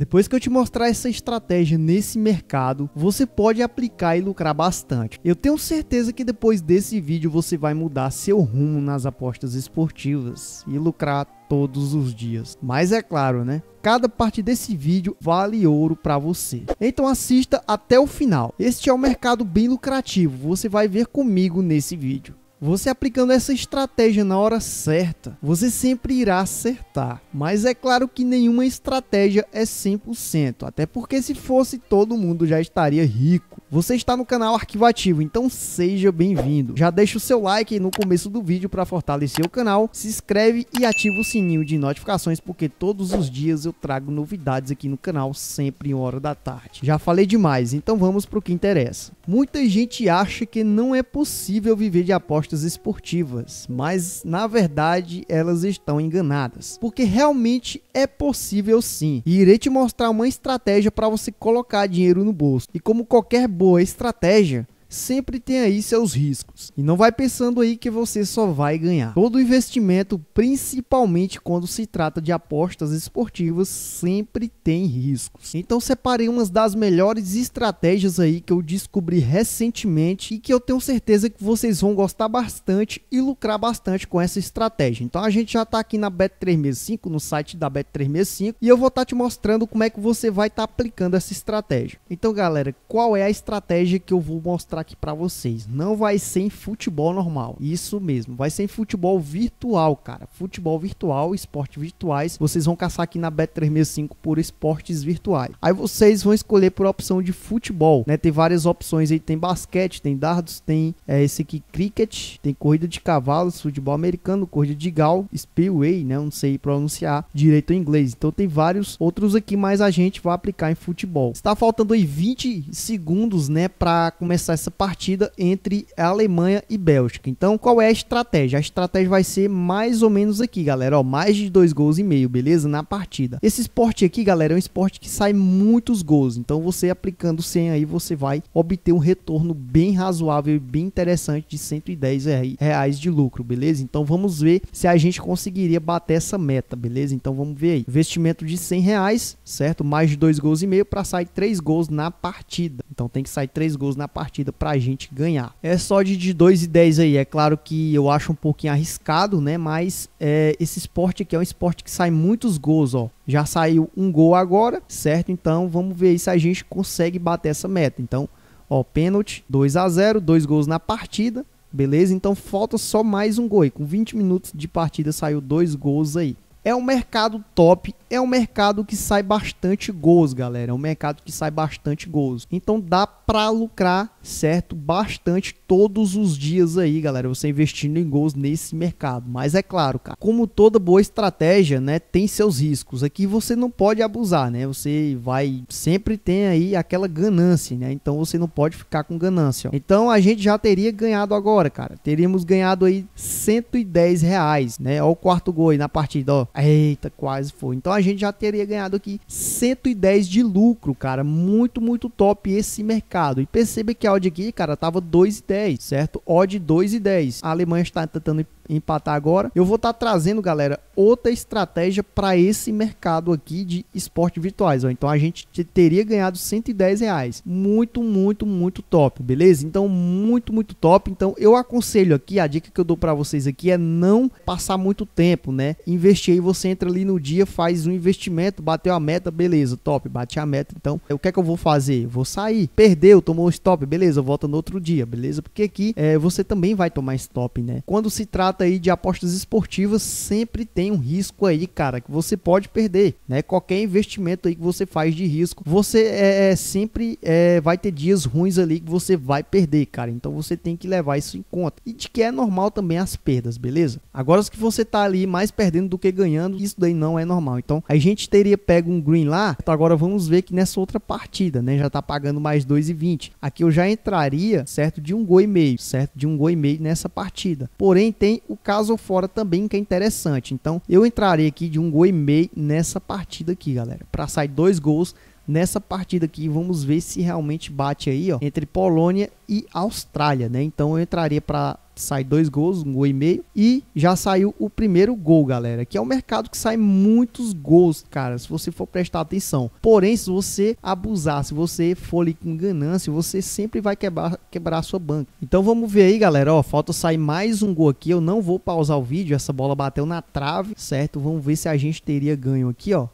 Depois que eu te mostrar essa estratégia nesse mercado, você pode aplicar e lucrar bastante. Eu tenho certeza que depois desse vídeo você vai mudar seu rumo nas apostas esportivas e lucrar todos os dias. Mas é claro, né? Cada parte desse vídeo vale ouro para você. Então assista até o final. Este é um mercado bem lucrativo, você vai ver comigo nesse vídeo. Você aplicando essa estratégia na hora certa, você sempre irá acertar. Mas é claro que nenhuma estratégia é 100%, até porque se fosse todo mundo já estaria rico. Você está no canal Arquivativo, então seja bem-vindo. Já deixa o seu like no começo do vídeo para fortalecer o canal, se inscreve e ativa o sininho de notificações porque todos os dias eu trago novidades aqui no canal, sempre em hora da tarde. Já falei demais, então vamos para o que interessa. Muita gente acha que não é possível viver de apostas esportivas, mas na verdade elas estão enganadas, porque realmente é possível sim. E irei te mostrar uma estratégia para você colocar dinheiro no bolso. E como qualquer boa estratégia sempre tem aí seus riscos. E não vai pensando aí que você só vai ganhar. Todo investimento, principalmente quando se trata de apostas esportivas, sempre tem riscos. Então separei umas das melhores estratégias aí que eu descobri recentemente e que eu tenho certeza que vocês vão gostar bastante e lucrar bastante com essa estratégia. Então a gente já está aqui na Bet365, no site da Bet365, e eu vou estar tá te mostrando como é que você vai estar tá aplicando essa estratégia. Então galera, qual é a estratégia que eu vou mostrar aqui para vocês. Não vai ser em futebol normal. Isso mesmo. Vai ser em futebol virtual, cara. Futebol virtual, esportes virtuais. Vocês vão caçar aqui na Bet365 por esportes virtuais. Aí vocês vão escolher por opção de futebol, né? Tem várias opções aí. Tem basquete, tem dardos, tem é, esse aqui, cricket, tem corrida de cavalos, futebol americano, corrida de gal, spillway, né? Não sei pronunciar direito em inglês. Então tem vários outros aqui, mas a gente vai aplicar em futebol. Está faltando aí 20 segundos, né? Para começar essa essa partida entre a Alemanha e Bélgica. Então, qual é a estratégia? A estratégia vai ser mais ou menos aqui, galera. Ó, mais de dois gols e meio, beleza? Na partida. Esse esporte aqui, galera, é um esporte que sai muitos gols. Então, você aplicando 100 aí, você vai obter um retorno bem razoável e bem interessante de 110 reais de lucro, beleza? Então, vamos ver se a gente conseguiria bater essa meta, beleza? Então, vamos ver aí. Investimento de 100 reais, certo? Mais de dois gols e meio para sair três gols na partida. Então tem que sair três gols na partida pra gente ganhar. É só de, 2 e 10 aí. É claro que eu acho um pouquinho arriscado, né? Mas é, esse esporte aqui é um esporte que sai muitos gols, ó. Já saiu um gol agora, certo? Então vamos ver se a gente consegue bater essa meta. Então, ó, pênalti, 2 a 0 dois gols na partida. Beleza? Então falta só mais um gol. aí. com 20 minutos de partida saiu dois gols aí. É um mercado top é um mercado que sai bastante gols, galera. É um mercado que sai bastante gols. Então dá para lucrar, certo? Bastante todos os dias aí, galera. Você investindo em gols nesse mercado. Mas é claro, cara, como toda boa estratégia, né, tem seus riscos. Aqui você não pode abusar, né? Você vai sempre tem aí aquela ganância, né? Então você não pode ficar com ganância. Ó. Então a gente já teria ganhado agora, cara. Teríamos ganhado aí 110 reais, né? Ó, o quarto gol aí na partida, ó. Eita, quase foi. Então a a gente já teria ganhado aqui 110 de lucro, cara. Muito, muito top esse mercado. E perceba que a odd aqui, cara, tava 2,10, certo? Odd 2,10. A Alemanha está tentando empatar agora. Eu vou estar tá trazendo, galera, outra estratégia para esse mercado aqui de esportes virtuais. Ó. Então a gente teria ganhado 110 reais. Muito, muito, muito top, beleza? Então, muito, muito top. Então, eu aconselho aqui, a dica que eu dou para vocês aqui é não passar muito tempo, né? Investir aí, você entra ali no dia, faz um investimento, bateu a meta, beleza, top, bateu a meta. Então, é, o que é que eu vou fazer? Vou sair, perdeu, tomou stop, beleza, volta no outro dia, beleza? Porque aqui é, você também vai tomar stop, né? Quando se trata trata aí de apostas esportivas, sempre tem um risco aí, cara, que você pode perder, né? Qualquer investimento aí que você faz de risco, você é, é, sempre é, vai ter dias ruins ali que você vai perder, cara. Então você tem que levar isso em conta. E de que é normal também as perdas, beleza? Agora, se você tá ali mais perdendo do que ganhando, isso daí não é normal. Então a gente teria pego um green lá, então agora vamos ver que nessa outra partida, né? Já tá pagando mais 2,20. Aqui eu já entraria, certo? De um gol e meio, certo? De um gol e meio nessa partida. Porém, tem o caso fora também, que é interessante. Então, eu entrarei aqui de um gol e meio nessa partida aqui, galera. Para sair dois gols nessa partida aqui, vamos ver se realmente bate aí, ó, entre Polônia e Austrália, né? Então, eu entraria para sai dois gols, um gol e meio. E já saiu o primeiro gol, galera. Que é um mercado que sai muitos gols, cara. Se você for prestar atenção. Porém, se você abusar, se você for ali com ganância, você sempre vai quebrar, quebrar a sua banca. Então vamos ver aí, galera. Ó, falta sair mais um gol aqui. Eu não vou pausar o vídeo. Essa bola bateu na trave, certo? Vamos ver se a gente teria ganho aqui, ó.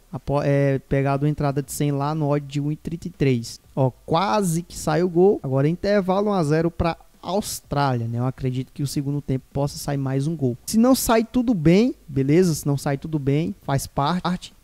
É, pegado uma entrada de 100 lá no odd de 1,33. Ó, quase que sai o gol. Agora é intervalo 1 a 0 para Austrália, né? Eu acredito que o segundo tempo possa sair mais um gol. Se não sai tudo bem, beleza? Se não sai tudo bem, faz parte.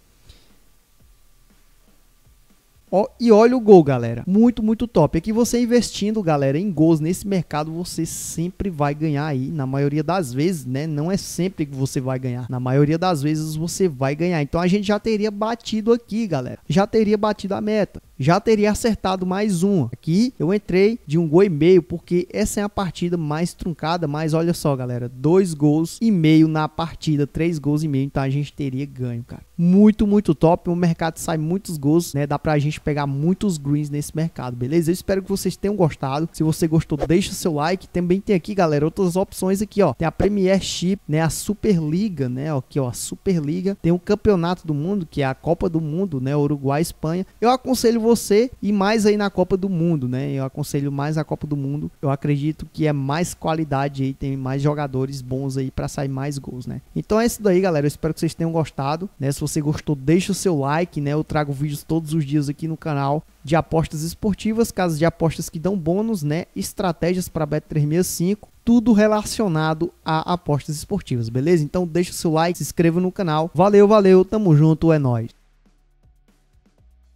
Ó, e olha o gol, galera. Muito, muito top. É que você investindo, galera, em gols nesse mercado, você sempre vai ganhar aí. Na maioria das vezes, né? Não é sempre que você vai ganhar. Na maioria das vezes você vai ganhar. Então a gente já teria batido aqui, galera. Já teria batido a meta já teria acertado mais um. Aqui eu entrei de um gol e meio, porque essa é a partida mais truncada, mas olha só, galera, dois gols e meio na partida, três gols e meio, então a gente teria ganho, cara. Muito, muito top, o mercado sai muitos gols, né, dá pra gente pegar muitos greens nesse mercado, beleza? Eu espero que vocês tenham gostado. Se você gostou, deixa o seu like. Também tem aqui, galera, outras opções aqui, ó. Tem a Premier Chip, né? A Superliga, né? Aqui, ó, a Superliga. Tem o Campeonato do Mundo, que é a Copa do Mundo, né? Uruguai e Espanha. Eu aconselho você ir mais aí na Copa do Mundo, né? Eu aconselho mais a Copa do Mundo. Eu acredito que é mais qualidade aí, tem mais jogadores bons aí para sair mais gols, né? Então é isso daí, galera. Eu espero que vocês tenham gostado, né? Se você gostou, deixa o seu like, né? Eu trago vídeos todos os dias aqui no no canal de apostas esportivas, casas de apostas que dão bônus, né? Estratégias para Bet365, tudo relacionado a apostas esportivas, beleza? Então deixa o seu like, se inscreva no canal. Valeu, valeu, tamo junto, é nóis.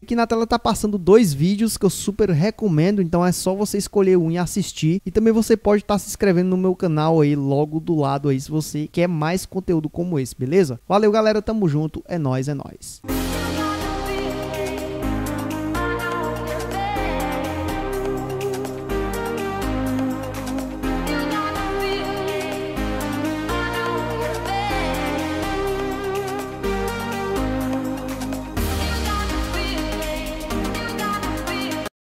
Aqui na tela tá passando dois vídeos que eu super recomendo, então é só você escolher um e assistir. E também você pode estar tá se inscrevendo no meu canal aí logo do lado aí se você quer mais conteúdo como esse, beleza? Valeu galera, tamo junto, é nós, é nós.